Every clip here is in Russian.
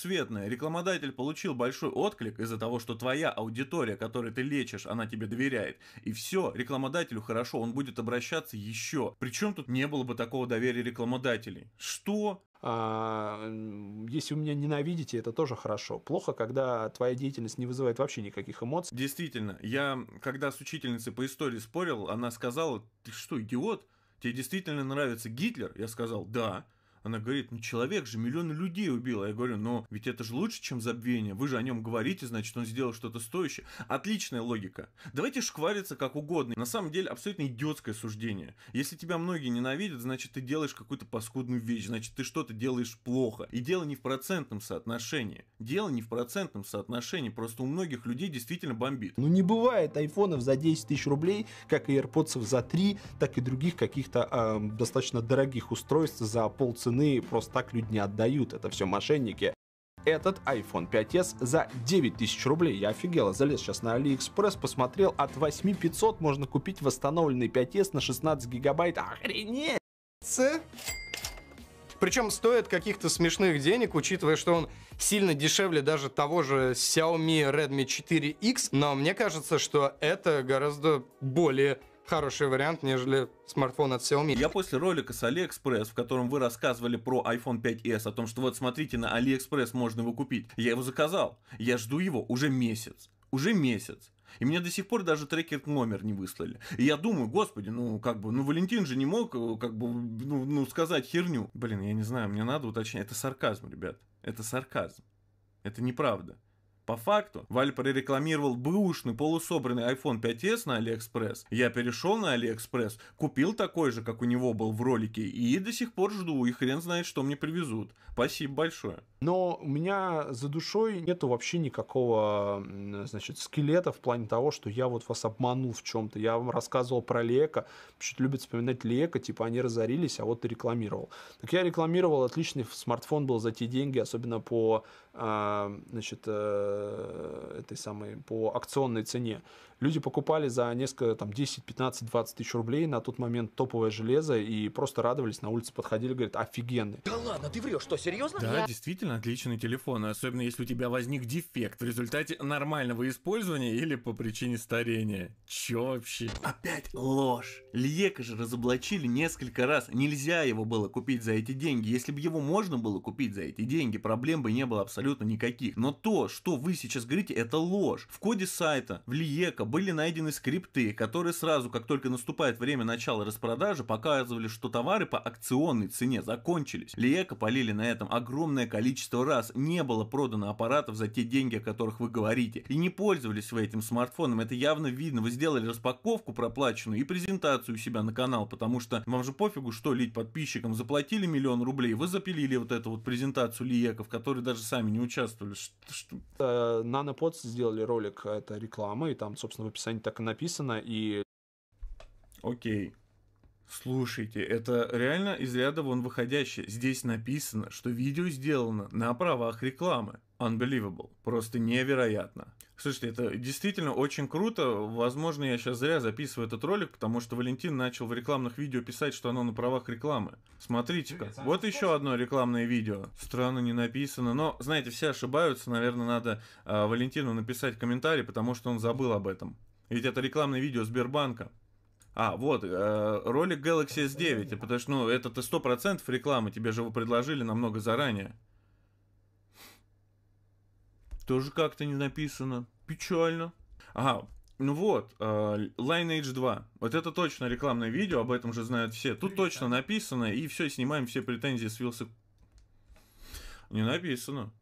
цветная. Рекламодатель получил большой отклик из-за того, что твоя аудитория, которой ты лечишь, она тебе доверяет. И все, рекламодателю хорошо, он будет обращаться еще. Причем тут не было бы такого доверия рекламодателей. Что? А, если вы меня ненавидите, это тоже хорошо. Плохо, когда твоя деятельность не вызывает вообще никаких эмоций. Действительно, я когда с учительницей по истории спорил, она сказала, ты что, идиот? Тебе действительно нравится Гитлер? Я сказал, да. Она говорит, ну человек же миллионы людей убил. Я говорю, но ведь это же лучше, чем забвение. Вы же о нем говорите, значит, он сделал что-то стоящее. Отличная логика. Давайте шквариться как угодно. На самом деле, абсолютно идиотское суждение. Если тебя многие ненавидят, значит, ты делаешь какую-то паскудную вещь, значит, ты что-то делаешь плохо. И дело не в процентном соотношении. Дело не в процентном соотношении, просто у многих людей действительно бомбит. Ну не бывает айфонов за 10 тысяч рублей, как и AirPods за 3, так и других каких-то э, достаточно дорогих устройств за полцены цены просто так люди не отдают, это все мошенники. Этот iPhone 5s за 9000 рублей. Я офигела, залез сейчас на AliExpress, посмотрел, от 8500 можно купить восстановленный 5s на 16 гигабайт. Охренеть! Причем стоит каких-то смешных денег, учитывая, что он сильно дешевле даже того же Xiaomi Redmi 4X, но мне кажется, что это гораздо более хороший вариант, нежели смартфон от Xiaomi. Я после ролика с AliExpress, в котором вы рассказывали про iPhone 5s, о том, что вот смотрите, на AliExpress можно его купить, я его заказал. Я жду его уже месяц. Уже месяц. И мне до сих пор даже трекер номер не выслали. И я думаю, господи, ну как бы, ну Валентин же не мог э, как бы, ну, ну сказать херню. Блин, я не знаю, мне надо уточнять. Это сарказм, ребят. Это сарказм. Это неправда. По факту, Валь прорекламировал бэушный полусобранный iPhone 5s на AliExpress. Я перешел на AliExpress, купил такой же, как у него был в ролике, и до сих пор жду, и хрен знает, что мне привезут. Спасибо большое. Но у меня за душой нету вообще никакого, значит, скелета в плане того, что я вот вас обманул в чем-то. Я вам рассказывал про Лека, чуть любят вспоминать Лека, типа они разорились, а вот ты рекламировал. Так я рекламировал, отличный смартфон был за те деньги, особенно по, а, значит, э, Э, этой самой, по акционной цене. Люди покупали за несколько, там, 10, 15, 20 тысяч рублей на тот момент топовое железо и просто радовались, на улице подходили, говорят, офигенный. Да ладно, ты врешь, что, серьезно? Да, Я... действительно, отличный телефон, особенно если у тебя возник дефект в результате нормального использования или по причине старения. Чё вообще? Опять ложь. Льека же разоблачили несколько раз, нельзя его было купить за эти деньги. Если бы его можно было купить за эти деньги, проблем бы не было абсолютно никаких. Но то, что вы сейчас говорите, это ложь. В коде сайта в Лиека были найдены скрипты, которые сразу, как только наступает время начала распродажи, показывали, что товары по акционной цене закончились. Лиека полили на этом огромное количество раз. Не было продано аппаратов за те деньги, о которых вы говорите. И не пользовались вы этим смартфоном. Это явно видно. Вы сделали распаковку проплаченную и презентацию у себя на канал, потому что вам же пофигу, что лить подписчикам. Заплатили миллион рублей, вы запилили вот эту вот презентацию Лиека, в которой даже сами не участвовали. Что, что это NanoPods сделали ролик, э, это реклама, и там, собственно, в описании так и написано, и... Окей. Слушайте, это реально из ряда вон выходящее. Здесь написано, что видео сделано на правах рекламы. Unbelievable. Просто невероятно. Слушайте, это действительно очень круто. Возможно, я сейчас зря записываю этот ролик, потому что Валентин начал в рекламных видео писать, что оно на правах рекламы. Смотрите-ка. Вот еще одно рекламное видео. Странно не написано. Но, знаете, все ошибаются. Наверное, надо э, Валентину написать комментарий, потому что он забыл об этом. Ведь это рекламное видео Сбербанка. А, вот, э, ролик Galaxy S9, потому что, ну, это ты процентов рекламы, тебе же его предложили намного заранее. Тоже как-то не написано. Печально. Ага, ну вот, э, Lineage 2. Вот это точно рекламное видео, об этом же знают все. Тут точно написано, и все, снимаем все претензии с Вилса. Не написано.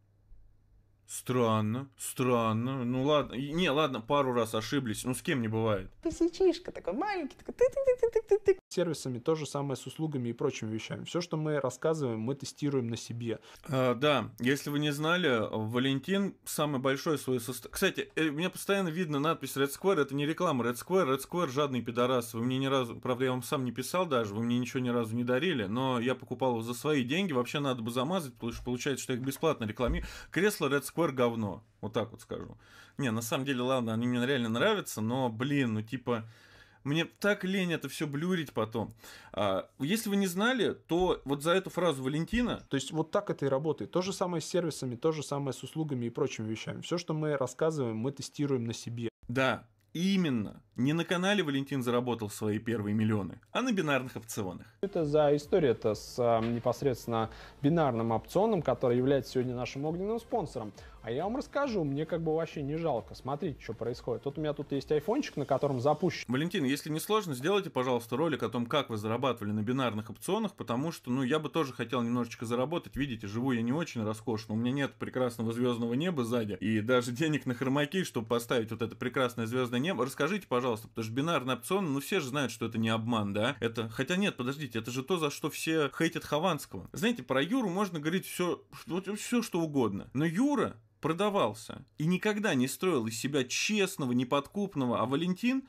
Странно, странно. Ну ладно, не, ладно, пару раз ошиблись. Ну с кем не бывает. Посечишка такой маленький, такой ты ты ты ты ты ты Сервисами то же самое с услугами и прочими вещами. Все, что мы рассказываем, мы тестируем на себе. А, да, если вы не знали, Валентин самый большой свой состав. Кстати, э, у меня постоянно видно надпись Red Square, это не реклама Red Square, Red Square жадный пидорас. Вы мне ни разу, правда, я вам сам не писал даже, вы мне ничего ни разу не дарили, но я покупал его за свои деньги. Вообще надо бы замазать, потому что получается, что я их бесплатно рекламирую. Кресло Red Square Square говно. Вот так вот скажу. Не, на самом деле, ладно, они мне реально нравятся, но, блин, ну типа... Мне так лень это все блюрить потом. А, если вы не знали, то вот за эту фразу Валентина... То есть вот так это и работает. То же самое с сервисами, то же самое с услугами и прочими вещами. Все, что мы рассказываем, мы тестируем на себе. Да, именно. Не на канале Валентин заработал свои первые миллионы, а на бинарных опционах. Это за история это с а, непосредственно бинарным опционом, который является сегодня нашим огненным спонсором. А я вам расскажу, мне как бы вообще не жалко. Смотрите, что происходит. Тут у меня тут есть айфончик, на котором запущен. Валентин, если не сложно, сделайте, пожалуйста, ролик о том, как вы зарабатывали на бинарных опционах, потому что, ну, я бы тоже хотел немножечко заработать. Видите, живу я не очень роскошно, у меня нет прекрасного звездного неба сзади и даже денег на хромаки, чтобы поставить вот это прекрасное звездное небо. Расскажите, пожалуйста, пожалуйста, потому что бинарный опцион, ну все же знают, что это не обман, да? Это, хотя нет, подождите, это же то, за что все хейтят Хованского. Знаете, про Юру можно говорить все, все что угодно, но Юра продавался и никогда не строил из себя честного, неподкупного, а Валентин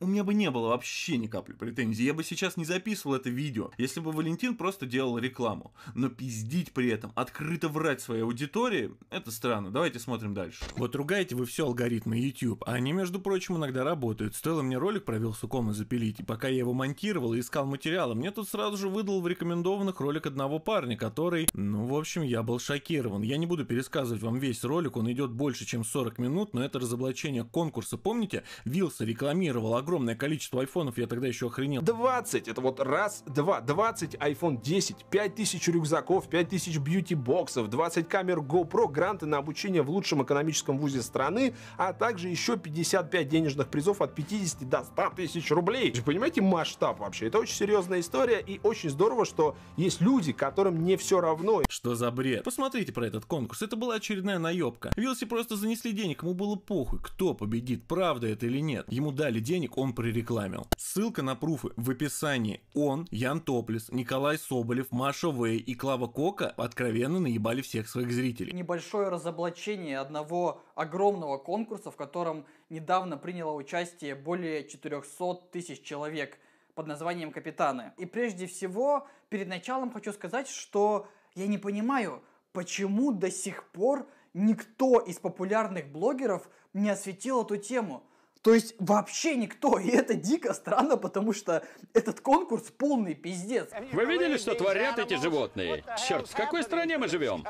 у меня бы не было вообще ни капли претензий. Я бы сейчас не записывал это видео, если бы Валентин просто делал рекламу. Но пиздить при этом, открыто врать своей аудитории, это странно. Давайте смотрим дальше. Вот ругаете вы все алгоритмы YouTube, а они, между прочим, иногда работают. Стоило мне ролик про Вилсукома запилить, и пока я его монтировал и искал материалы, мне тут сразу же выдал в рекомендованных ролик одного парня, который, ну, в общем, я был шокирован. Я не буду пересказывать вам весь ролик, он идет больше, чем 40 минут, но это разоблачение конкурса. Помните, Вилса рекламировал огромное количество айфонов, я тогда еще охренел. 20, это вот раз, два, 20 iPhone 10, 5000 рюкзаков, 5000 бьюти-боксов, 20 камер GoPro, гранты на обучение в лучшем экономическом вузе страны, а также еще 55 денежных призов от 50 до 100 тысяч рублей. Вы понимаете масштаб вообще? Это очень серьезная история и очень здорово, что есть люди, которым не все равно. Что за бред? Посмотрите про этот конкурс, это была очередная наебка. Вилси просто занесли денег, ему было похуй, кто победит, правда это или нет. Ему дали денег, он прорекламил. Ссылка на пруфы в описании. Он, Ян Топлис, Николай Соболев, Маша Вэй и Клава Кока откровенно наебали всех своих зрителей. Небольшое разоблачение одного огромного конкурса, в котором недавно приняло участие более 400 тысяч человек под названием «Капитаны». И прежде всего, перед началом хочу сказать, что я не понимаю, почему до сих пор никто из популярных блогеров не осветил эту тему. То есть вообще никто, и это дико странно, потому что этот конкурс полный пиздец. Вы видели, что творят эти животные? Черт, в какой стране мы живем?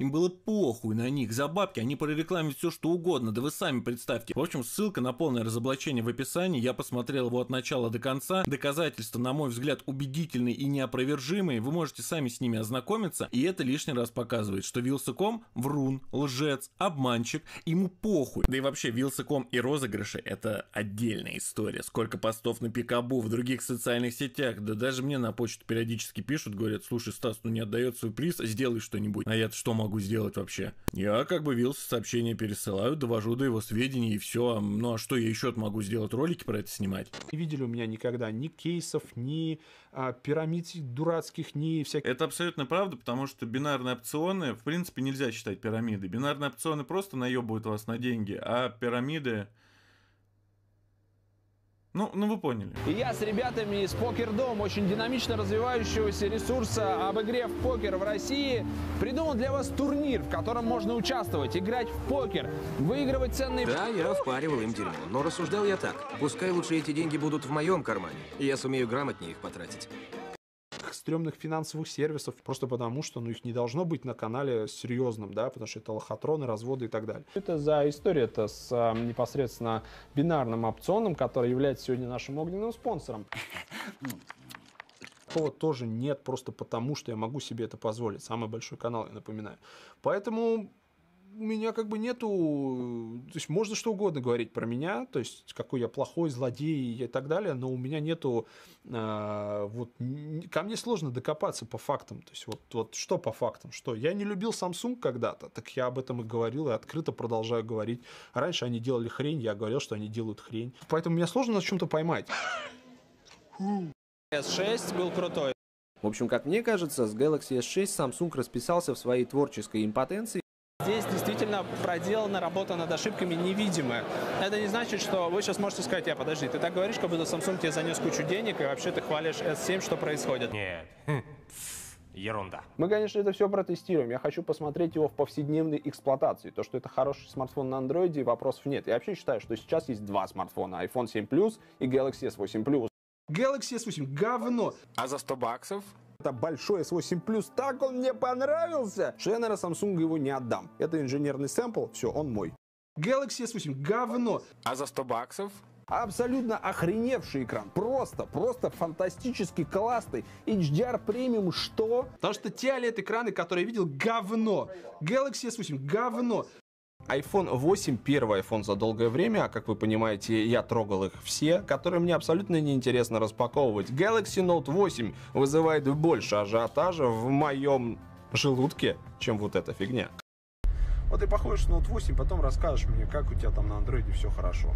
Им было похуй на них, за бабки, они прорекламят все что угодно, да вы сами представьте. В общем, ссылка на полное разоблачение в описании, я посмотрел его от начала до конца, доказательства, на мой взгляд, убедительные и неопровержимые, вы можете сами с ними ознакомиться, и это лишний раз показывает, что Вилсаком врун, лжец, обманщик, ему похуй. Да и вообще, Вилсаком и розыгрыши это отдельная история. Сколько постов на Пикабу, в других социальных сетях, да даже мне на почту периодически пишут, говорят, слушай, Стас, ну не отдает свой приз, сделай что-нибудь. А я то что могу сделать вообще? Я как бы вился, сообщение пересылаю, довожу до его сведений и все. А, ну а что я еще могу сделать? Ролики про это снимать? Не видели у меня никогда ни кейсов, ни а, пирамид дурацких, ни всяких... Это абсолютно правда, потому что бинарные опционы, в принципе, нельзя считать пирамиды. Бинарные опционы просто наебывают вас на деньги, а пирамиды ну, ну вы поняли. И я с ребятами из Покер Дом, очень динамично развивающегося ресурса об игре в покер в России, придумал для вас турнир, в котором можно участвовать, играть в покер, выигрывать ценные... Да, я впаривал им дерьмо, но рассуждал я так. Пускай лучше эти деньги будут в моем кармане, и я сумею грамотнее их потратить всяких стрёмных финансовых сервисов, просто потому что ну, их не должно быть на канале серьезным, да, потому что это лохотроны, разводы и так далее. Это за история это с а, непосредственно бинарным опционом, который является сегодня нашим огненным спонсором такого тоже нет просто потому, что я могу себе это позволить. Самый большой канал, я напоминаю. Поэтому у меня как бы нету... То есть можно что угодно говорить про меня, то есть какой я плохой, злодей и так далее, но у меня нету... Э, вот, ко мне сложно докопаться по фактам. То есть вот, вот что по фактам? Что? Я не любил Samsung когда-то, так я об этом и говорил, и открыто продолжаю говорить. Раньше они делали хрень, я говорил, что они делают хрень. Поэтому меня сложно на чем-то поймать. S6 был крутой. В общем, как мне кажется, с Galaxy S6 Samsung расписался в своей творческой импотенции здесь действительно проделана работа над ошибками невидимая. Это не значит, что вы сейчас можете сказать, я подожди, ты так говоришь, как будто Samsung тебе занес кучу денег, и вообще ты хвалишь S7, что происходит. Нет. Хм. Ерунда. Мы, конечно, это все протестируем. Я хочу посмотреть его в повседневной эксплуатации. То, что это хороший смартфон на андроиде, вопросов нет. Я вообще считаю, что сейчас есть два смартфона. iPhone 7 Plus и Galaxy S8 Plus. Galaxy S8 — говно. А за 100 баксов это большой S8 Plus, так он мне понравился, что я, наверное, Samsung его не отдам. Это инженерный сэмпл, все, он мой. Galaxy S8, говно. А за 100 баксов? Абсолютно охреневший экран. Просто, просто фантастически классный. HDR премиум что? Потому что те OLED-экраны, которые я видел, говно. Galaxy S8 говно iPhone 8 первый iPhone за долгое время, а как вы понимаете, я трогал их все, которые мне абсолютно неинтересно распаковывать. Galaxy Note 8 вызывает больше ажиотажа в моем желудке, чем вот эта фигня. Вот ты походишь на Note 8, потом расскажешь мне, как у тебя там на Android все хорошо.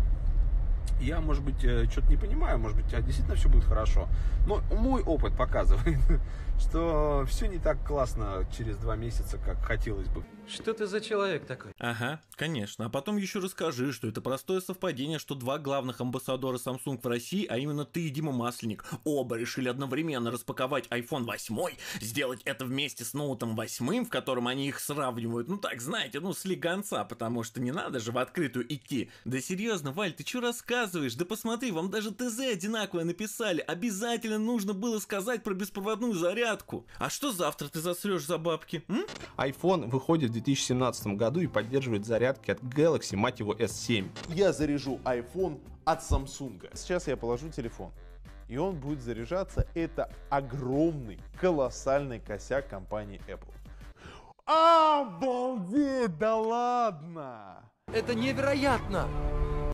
Я, может быть, э, что-то не понимаю, может быть, у тебя действительно все будет хорошо. Но мой опыт показывает, что все не так классно через два месяца, как хотелось бы. Что ты за человек такой? Ага, конечно. А потом еще расскажи, что это простое совпадение, что два главных амбассадора Samsung в России, а именно ты и Дима Масленник, оба решили одновременно распаковать iPhone 8, сделать это вместе с ноутом 8, в котором они их сравнивают, ну так, знаете, ну слегонца, потому что не надо же в открытую идти. Да серьезно, Валь, ты что рассказываешь? Да посмотри, вам даже ТЗ одинаковое написали, обязательно нужно было сказать про беспроводную зарядку порядку. А что завтра ты засрешь за бабки? М? iPhone выходит в 2017 году и поддерживает зарядки от Galaxy, мать его, S7. Я заряжу iPhone от Samsung. Сейчас я положу телефон и он будет заряжаться. Это огромный, колоссальный косяк компании Apple. Обалдеть, да ладно! Это невероятно!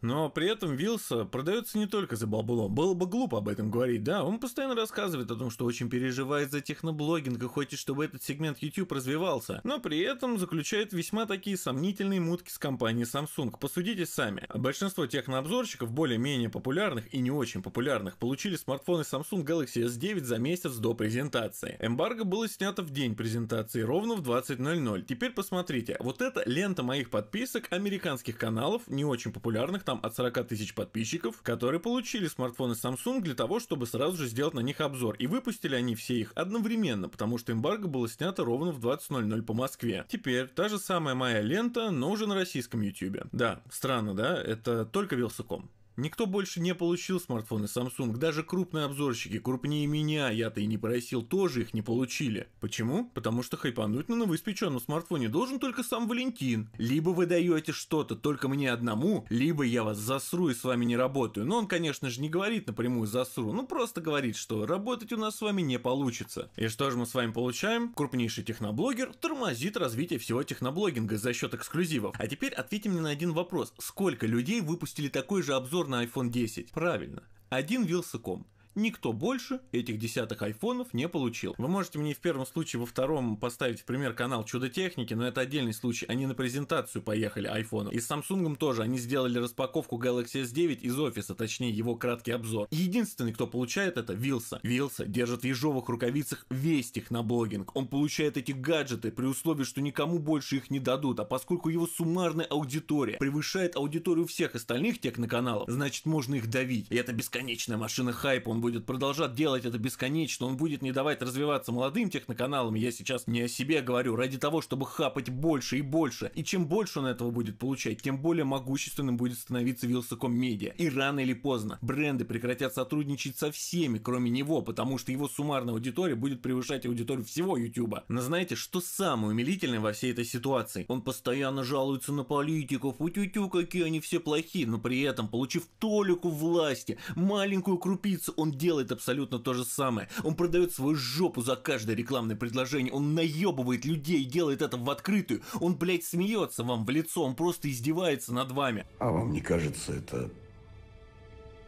Но при этом Вилса э, продается не только за бабло. Было бы глупо об этом говорить, да? Он постоянно рассказывает о том, что очень переживает за техноблогинг и хочет, чтобы этот сегмент YouTube развивался. Но при этом заключает весьма такие сомнительные мутки с компанией Samsung. Посудите сами. Большинство технообзорщиков, более-менее популярных и не очень популярных, получили смартфоны Samsung Galaxy S9 за месяц до презентации. Эмбарго было снято в день презентации, ровно в 20.00. Теперь посмотрите, вот это лента моих подписок американских каналов, не очень популярных, там там от 40 тысяч подписчиков, которые получили смартфоны Samsung для того, чтобы сразу же сделать на них обзор. И выпустили они все их одновременно, потому что эмбарго было снято ровно в 20.00 по Москве. Теперь та же самая моя лента, но уже на российском YouTube. Да, странно, да? Это только Вилсаком. Никто больше не получил смартфоны Samsung, даже крупные обзорщики, крупнее меня, я-то и не просил, тоже их не получили. Почему? Потому что хайпануть на новоиспеченном смартфоне должен только сам Валентин. Либо вы даете что-то только мне одному, либо я вас засру и с вами не работаю. Но он, конечно же, не говорит напрямую засру, ну просто говорит, что работать у нас с вами не получится. И что же мы с вами получаем? Крупнейший техноблогер тормозит развитие всего техноблогинга за счет эксклюзивов. А теперь ответьте мне на один вопрос. Сколько людей выпустили такой же обзор обзор на iPhone 10. Правильно. Один Вилсаком, Никто больше этих десятых айфонов не получил. Вы можете мне в первом случае, во втором поставить в пример канал Чудо Техники, но это отдельный случай. Они на презентацию поехали айфонов. И с Samsung тоже они сделали распаковку Galaxy S9 из офиса, точнее его краткий обзор. Единственный, кто получает это, Вилса. Вилса держит в ежовых рукавицах весь техноблогинг. Он получает эти гаджеты при условии, что никому больше их не дадут, а поскольку его суммарная аудитория превышает аудиторию всех остальных техноканалов, значит можно их давить. И это бесконечная машина хайпа, он будет продолжать делать это бесконечно, он будет не давать развиваться молодым техноканалам, я сейчас не о себе говорю, ради того, чтобы хапать больше и больше. И чем больше он этого будет получать, тем более могущественным будет становиться Вилсаком Медиа. И рано или поздно бренды прекратят сотрудничать со всеми, кроме него, потому что его суммарная аудитория будет превышать аудиторию всего Ютуба. Но знаете, что самое умилительное во всей этой ситуации? Он постоянно жалуется на политиков, утю-тю, какие они все плохие, но при этом, получив толику власти, маленькую крупицу, он делает абсолютно то же самое. Он продает свою жопу за каждое рекламное предложение. Он наебывает людей, делает это в открытую. Он, блядь, смеется вам в лицо. Он просто издевается над вами. А вам не кажется это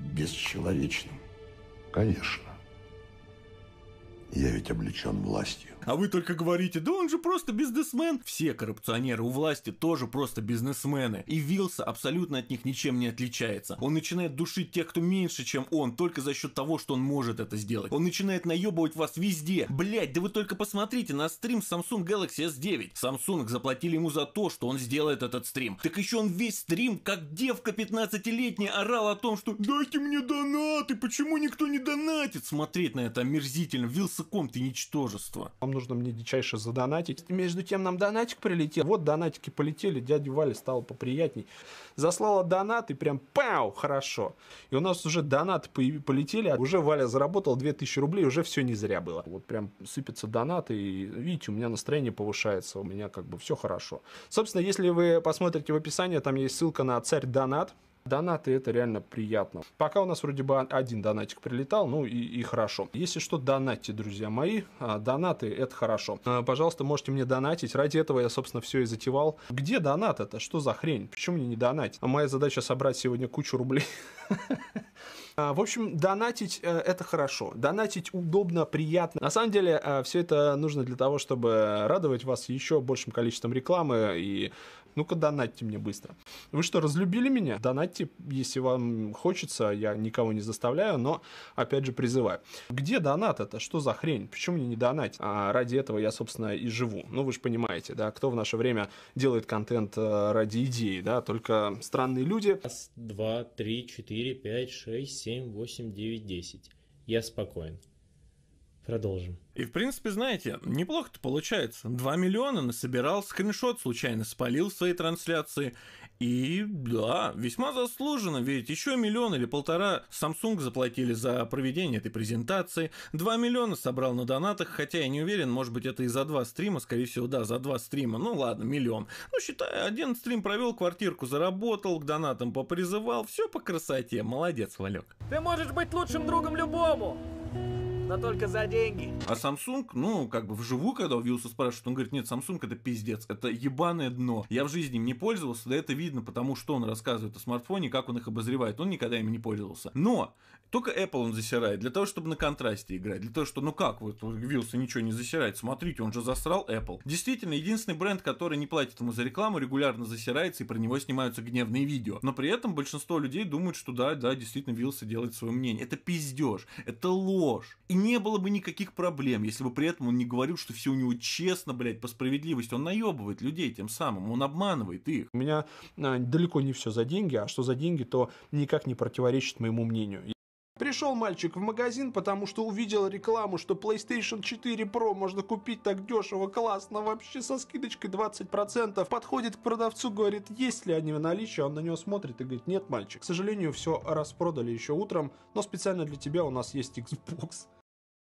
бесчеловечным? Конечно. Я ведь облечен властью а вы только говорите, да он же просто бизнесмен. Все коррупционеры у власти тоже просто бизнесмены. И Вилса абсолютно от них ничем не отличается. Он начинает душить тех, кто меньше, чем он, только за счет того, что он может это сделать. Он начинает наебывать вас везде. Блять, да вы только посмотрите на стрим Samsung Galaxy S9. Samsung заплатили ему за то, что он сделает этот стрим. Так еще он весь стрим, как девка 15-летняя, орал о том, что «Дайте мне донаты, почему никто не донатит?» Смотреть на это омерзительно. Вилсаком ты ничтожество. Вам нужно мне дичайше задонатить. Между тем нам донатик прилетел. Вот донатики полетели, дядя Валя стал поприятней. Заслала донат и прям пау, хорошо. И у нас уже донаты полетели, а уже Валя заработал 2000 рублей, уже все не зря было. Вот прям сыпятся донаты, и видите, у меня настроение повышается, у меня как бы все хорошо. Собственно, если вы посмотрите в описании, там есть ссылка на царь донат, Донаты это реально приятно. Пока у нас вроде бы один донатик прилетал, ну и, и хорошо. Если что, донатьте, друзья мои. А, донаты это хорошо. А, пожалуйста, можете мне донатить. Ради этого я, собственно, все и затевал. Где донат это? Что за хрень? Почему мне не донатить? А моя задача собрать сегодня кучу рублей. В общем, донатить э, это хорошо. Донатить удобно, приятно. На самом деле, э, все это нужно для того, чтобы радовать вас еще большим количеством рекламы и ну-ка донатьте мне быстро. Вы что, разлюбили меня? Донатьте, если вам хочется, я никого не заставляю, но, опять же, призываю. Где донат это? Что за хрень? Почему мне не донать? А ради этого я, собственно, и живу. Ну, вы же понимаете, да, кто в наше время делает контент э, ради идеи, да, только странные люди. Раз, два, три, четыре, пять, шесть, семь, восемь, девять, десять. Я спокоен продолжим. И, в принципе, знаете, неплохо-то получается. 2 миллиона насобирал, скриншот случайно спалил в своей трансляции. И да, весьма заслуженно, ведь еще миллион или полтора Samsung заплатили за проведение этой презентации. 2 миллиона собрал на донатах, хотя я не уверен, может быть, это и за два стрима, скорее всего, да, за два стрима. Ну ладно, миллион. Ну, считай, один стрим провел, квартирку заработал, к донатам попризывал, все по красоте. Молодец, Валек. Ты можешь быть лучшим другом любому но только за деньги. А Samsung, ну, как бы вживую, когда у Вилса спрашивают, он говорит, нет, Samsung это пиздец, это ебаное дно. Я в жизни им не пользовался, да это видно, потому что он рассказывает о смартфоне, как он их обозревает, он никогда ими не пользовался. Но только Apple он засирает, для того, чтобы на контрасте играть, для того, что, ну как, вот Вилса ничего не засирает, смотрите, он же засрал Apple. Действительно, единственный бренд, который не платит ему за рекламу, регулярно засирается и про него снимаются гневные видео. Но при этом большинство людей думают, что да, да, действительно Вилса делает свое мнение. Это пиздеж, это ложь. И не было бы никаких проблем, если бы при этом он не говорил, что все у него честно, блядь, по справедливости. Он наебывает людей тем самым, он обманывает их. У меня а, далеко не все за деньги, а что за деньги, то никак не противоречит моему мнению. Пришел мальчик в магазин, потому что увидел рекламу, что PlayStation 4 Pro можно купить так дешево, классно, вообще со скидочкой 20%. Подходит к продавцу, говорит, есть ли они в наличии, он на него смотрит и говорит, нет, мальчик. К сожалению, все распродали еще утром, но специально для тебя у нас есть Xbox.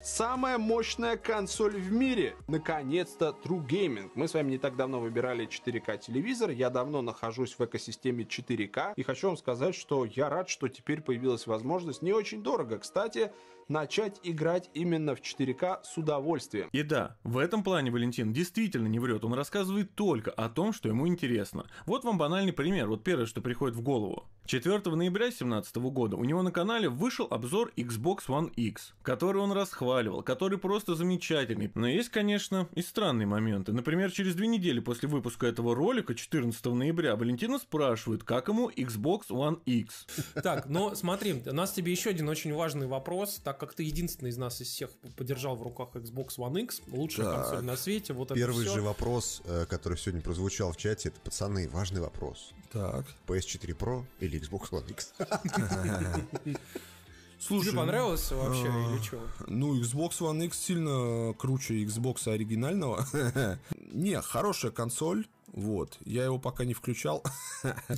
Самая мощная консоль в мире. Наконец-то True Gaming. Мы с вами не так давно выбирали 4К телевизор. Я давно нахожусь в экосистеме 4К. И хочу вам сказать, что я рад, что теперь появилась возможность не очень дорого, кстати, начать играть именно в 4К с удовольствием. И да, в этом плане Валентин действительно не врет, он рассказывает только о том, что ему интересно. Вот вам банальный пример, вот первое, что приходит в голову. 4 ноября 2017 года у него на канале вышел обзор Xbox One X, который он расхваливал, который просто замечательный. Но есть, конечно, и странные моменты. Например, через две недели после выпуска этого ролика, 14 ноября, Валентина спрашивает, как ему Xbox One X. Так, но смотри, у нас тебе еще один очень важный вопрос, так так как ты единственный из нас из всех подержал в руках Xbox One X, лучшая так. консоль на свете, вот Первый же вопрос, э, который сегодня прозвучал в чате, это, пацаны, важный вопрос. Так. PS4 Pro или Xbox One X? Слушай, Тебе понравилось ну, вообще а, или что? Ну, Xbox One X сильно круче Xbox оригинального. Не, хорошая консоль, вот. Я его пока не включал.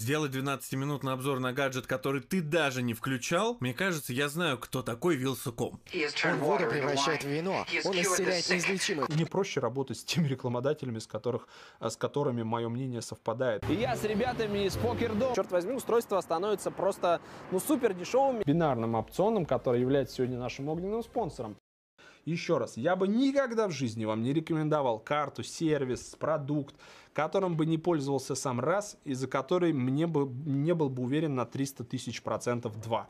Сделать 12-минутный обзор на гаджет, который ты даже не включал. Мне кажется, я знаю, кто такой Вилсаком. Он воду превращает в вино. Он исцеляет неизлечимое. Мне проще работать с теми рекламодателями, с, которых, э, с которыми мое мнение совпадает. И я с ребятами из Покер Дом. Черт возьми, устройство становится просто ну супер дешевым. Бинарным опционом, который является сегодня нашим огненным спонсором. Еще раз, я бы никогда в жизни вам не рекомендовал карту, сервис, продукт, которым бы не пользовался сам раз, и за который мне бы, не был бы уверен на 300 тысяч процентов два.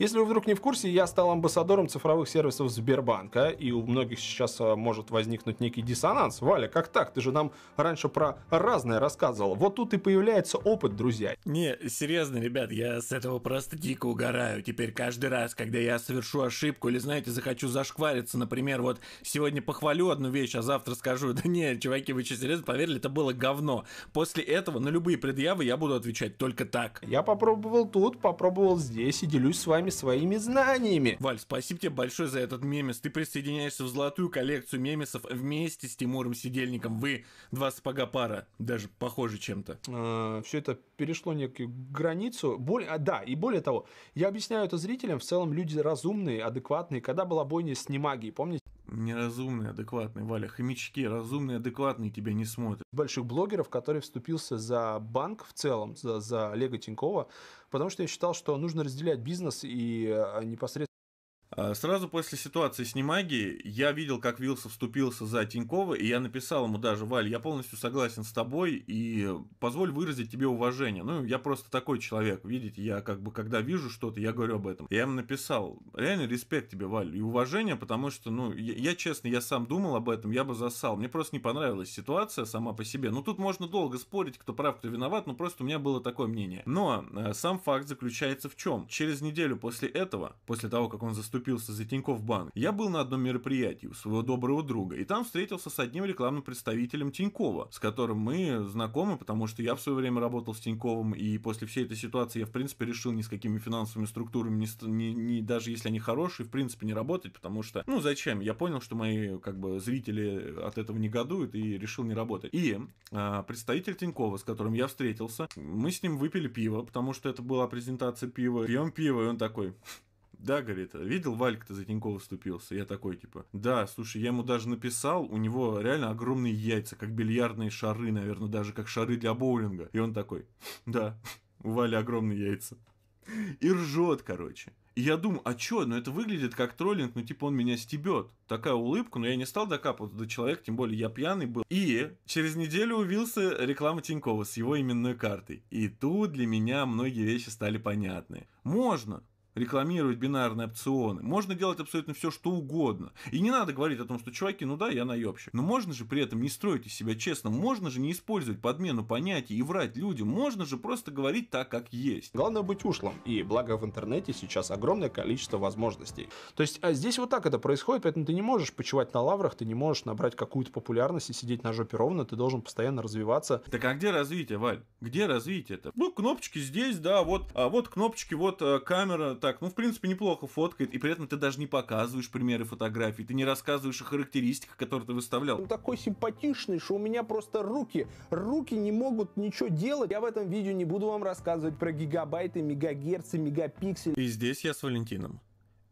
Если вы вдруг не в курсе, я стал амбассадором цифровых сервисов Сбербанка, и у многих сейчас э, может возникнуть некий диссонанс. Валя, как так? Ты же нам раньше про разное рассказывал. Вот тут и появляется опыт, друзья. Не, серьезно, ребят, я с этого просто дико угораю. Теперь каждый раз, когда я совершу ошибку или, знаете, захочу зашквариться, например, вот сегодня похвалю одну вещь, а завтра скажу, да не, чуваки, вы что, серьезно поверили, это было говно. После этого на любые предъявы я буду отвечать только так. Я попробовал тут, попробовал здесь и делюсь с вами всеми своими знаниями. Валь, спасибо тебе большое за этот мемес. Ты присоединяешься в золотую коллекцию мемесов вместе с Тимуром Сидельником. Вы два сапога пара, даже похожи чем-то. А, все это перешло некую границу. Более, а, да, и более того, я объясняю это зрителям, в целом люди разумные, адекватные. Когда была бойня с Немагией, помните? неразумные, адекватные, Валя, хомячки разумные, адекватные тебя не смотрят. Больших блогеров, который вступился за банк в целом, за, за Олега Тинькова, потому что я считал, что нужно разделять бизнес и э, непосредственно а, сразу после ситуации с Немаги я видел, как Вилса вступился за Тинькова, и я написал ему даже, Валь, я полностью согласен с тобой, и позволь выразить тебе уважение. Ну, я просто такой человек, видите, я как бы, когда вижу что-то, я говорю об этом. Я ему написал, реально респект тебе, Валь, и уважение, потому что, ну, я, я честно, я сам думал об этом, я бы засал. Мне просто не понравилась ситуация сама по себе. Ну, тут можно долго спорить, кто прав, кто виноват, но просто у меня было такое мнение. Но э, сам факт заключается в чем? Через неделю после этого, после того, как он заступил вступился за Тинькофф Банк. Я был на одном мероприятии у своего доброго друга, и там встретился с одним рекламным представителем Тинькова, с которым мы знакомы, потому что я в свое время работал с Тиньковым, и после всей этой ситуации я, в принципе, решил ни с какими финансовыми структурами, ни, ни, ни, даже если они хорошие, в принципе, не работать, потому что, ну, зачем? Я понял, что мои, как бы, зрители от этого негодуют, и решил не работать. И э, представитель Тинькова, с которым я встретился, мы с ним выпили пиво, потому что это была презентация пива. Пьем пиво, и он такой да, говорит, видел, Валька-то за Тинькова вступился. Я такой, типа, да, слушай, я ему даже написал, у него реально огромные яйца, как бильярдные шары, наверное, даже как шары для боулинга. И он такой, да, у Вали огромные яйца. И ржет, короче. И я думаю, а чё, ну это выглядит как троллинг, ну типа он меня стебет. Такая улыбка, но я не стал докапываться до человека, тем более я пьяный был. И через неделю увился реклама Тинькова с его именной картой. И тут для меня многие вещи стали понятны. Можно рекламировать бинарные опционы, можно делать абсолютно все, что угодно. И не надо говорить о том, что, чуваки, ну да, я наебщик. Но можно же при этом не строить из себя честно, можно же не использовать подмену понятий и врать людям, можно же просто говорить так, как есть. Главное быть ушлым, и благо в интернете сейчас огромное количество возможностей. То есть а здесь вот так это происходит, поэтому ты не можешь почивать на лаврах, ты не можешь набрать какую-то популярность и сидеть на жопе ровно, ты должен постоянно развиваться. Так а где развитие, Валь? Где развитие-то? Ну, кнопочки здесь, да, вот, а вот кнопочки, вот э, камера, так так, ну, в принципе, неплохо фоткает, и при этом ты даже не показываешь примеры фотографий, ты не рассказываешь о характеристиках, которые ты выставлял. Он такой симпатичный, что у меня просто руки, руки не могут ничего делать. Я в этом видео не буду вам рассказывать про гигабайты, мегагерцы, мегапиксели. И здесь я с Валентином.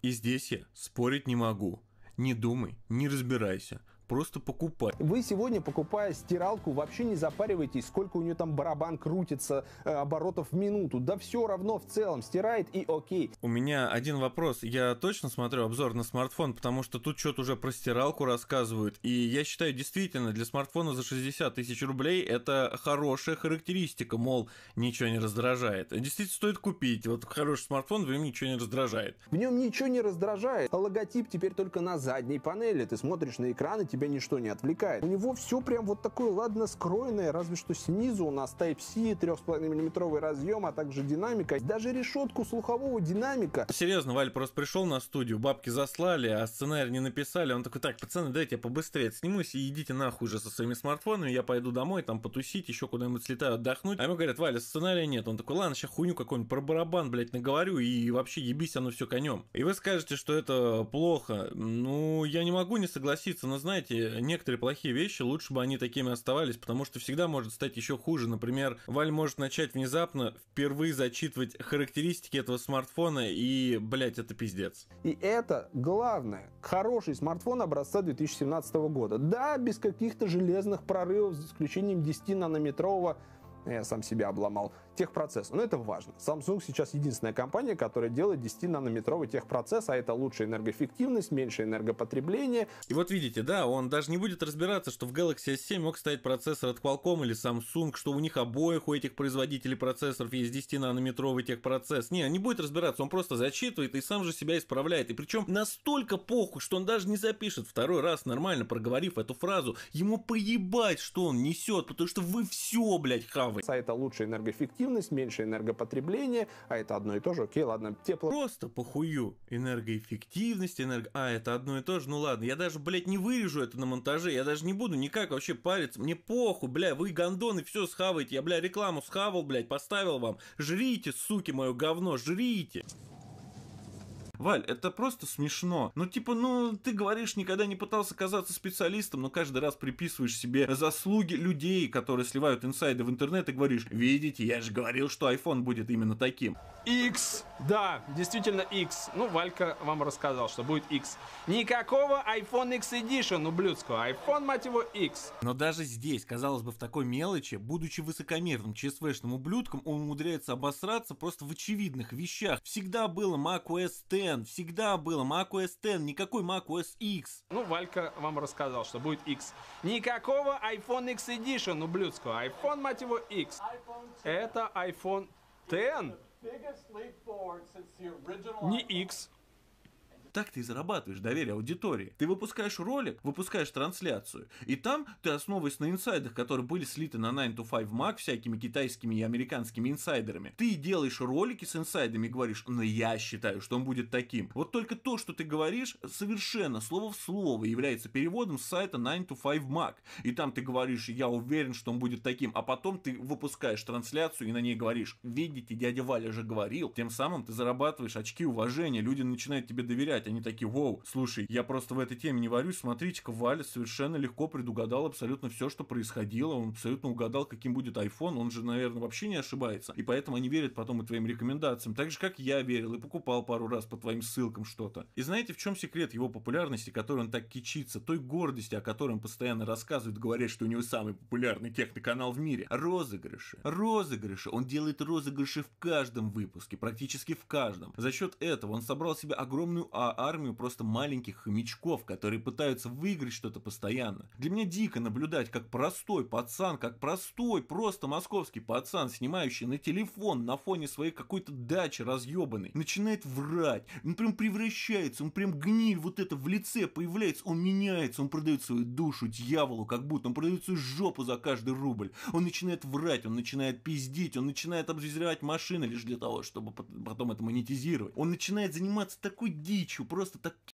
И здесь я спорить не могу. Не думай, не разбирайся просто покупать. Вы сегодня, покупая стиралку, вообще не запаривайтесь, сколько у нее там барабан крутится, э, оборотов в минуту. Да все равно в целом стирает и окей. У меня один вопрос. Я точно смотрю обзор на смартфон, потому что тут что-то уже про стиралку рассказывают. И я считаю, действительно, для смартфона за 60 тысяч рублей это хорошая характеристика, мол, ничего не раздражает. Действительно, стоит купить. Вот хороший смартфон, в нем ничего не раздражает. В нем ничего не раздражает. Логотип теперь только на задней панели. Ты смотришь на экран и тебе тебя ничто не отвлекает. У него все прям вот такое ладно скроенное, разве что снизу у нас Type-C, 3,5 миллиметровый разъем, а также динамика. Даже решетку слухового динамика. Серьезно, Валь просто пришел на студию, бабки заслали, а сценарий не написали. Он такой, так, пацаны, дайте я побыстрее снимусь и идите нахуй же со своими смартфонами, я пойду домой, там потусить, еще куда-нибудь слетаю отдохнуть. А ему говорят, Валя, сценария нет. Он такой, ладно, сейчас хуйню какую-нибудь про барабан, блядь, наговорю и вообще ебись оно все конем. И вы скажете, что это плохо. Ну, я не могу не согласиться, но знаете, знаете, некоторые плохие вещи, лучше бы они такими оставались, потому что всегда может стать еще хуже. Например, Валь может начать внезапно впервые зачитывать характеристики этого смартфона, и, блядь, это пиздец. И это главное. Хороший смартфон образца 2017 года. Да, без каких-то железных прорывов, за исключением 10 нанометрового э, я сам себя обломал техпроцесс, Но это важно. Samsung сейчас единственная компания, которая делает 10-нанометровый техпроцесс, а это лучшая энергоэффективность, меньше энергопотребление. И вот видите, да, он даже не будет разбираться, что в Galaxy S7 мог стоять процессор от Qualcomm или Samsung, что у них обоих, у этих производителей процессоров есть 10-нанометровый техпроцесс. Не, он не будет разбираться, он просто зачитывает и сам же себя исправляет. И причем настолько похуй, что он даже не запишет второй раз нормально, проговорив эту фразу. Ему поебать, что он несет, потому что вы все, блядь, хавы. Сайта лучшая энергоэффективность эффективность, меньше энергопотребления, а это одно и то же, окей, ладно, тепло. Просто похую. Энергоэффективность, энерго... А, это одно и то же, ну ладно, я даже, блядь, не вырежу это на монтаже, я даже не буду никак вообще париться, мне похуй, бля, вы гондоны все схаваете, я, бля, рекламу схавал, блядь, поставил вам, жрите, суки, мое говно, жрите. Валь, это просто смешно. Ну, типа, ну, ты говоришь, никогда не пытался казаться специалистом, но каждый раз приписываешь себе заслуги людей, которые сливают инсайды в интернет и говоришь, видите, я же говорил, что iPhone будет именно таким. X, да, действительно X. Ну, Валька вам рассказал, что будет X. Никакого iPhone X Edition ублюдского, iPhone, мать его, X. Но даже здесь, казалось бы, в такой мелочи, будучи высокомерным ЧСВшным ублюдком, он умудряется обосраться просто в очевидных вещах. Всегда было Mac OS X, Ten всегда было, macOS 10, никакой macOS X. Ну, Валька вам рассказал, что будет X. Никакого iPhone X Edition ублюдского. iPhone, мать его, X. IPhone Это iPhone 10. Не X, так ты и зарабатываешь доверие аудитории. Ты выпускаешь ролик, выпускаешь трансляцию, и там ты, основываясь на инсайдах, которые были слиты на 9 to 5 Mac всякими китайскими и американскими инсайдерами, ты делаешь ролики с инсайдами и говоришь, но «Ну, я считаю, что он будет таким. Вот только то, что ты говоришь, совершенно слово в слово является переводом с сайта 9 to 5 Mac. И там ты говоришь, я уверен, что он будет таким, а потом ты выпускаешь трансляцию и на ней говоришь, видите, дядя Валя же говорил, тем самым ты зарабатываешь очки уважения, люди начинают тебе доверять, удивляет. Они такие, вау, слушай, я просто в этой теме не варюсь, смотрите-ка, Валя совершенно легко предугадал абсолютно все, что происходило, он абсолютно угадал, каким будет iPhone, он же, наверное, вообще не ошибается, и поэтому они верят потом и твоим рекомендациям, так же, как я верил и покупал пару раз по твоим ссылкам что-то. И знаете, в чем секрет его популярности, которой он так кичится, той гордости, о которой он постоянно рассказывает, говорит, что у него самый популярный техноканал в мире? Розыгрыши. Розыгрыши. Он делает розыгрыши в каждом выпуске, практически в каждом. За счет этого он собрал себе огромную армию, армию просто маленьких хомячков, которые пытаются выиграть что-то постоянно. Для меня дико наблюдать, как простой пацан, как простой, просто московский пацан, снимающий на телефон на фоне своей какой-то дачи разъебанной, начинает врать, он прям превращается, он прям гниль вот это в лице появляется, он меняется, он продает свою душу дьяволу, как будто он продает свою жопу за каждый рубль. Он начинает врать, он начинает пиздить, он начинает обзревать машины лишь для того, чтобы потом это монетизировать. Он начинает заниматься такой дичью, ночью просто так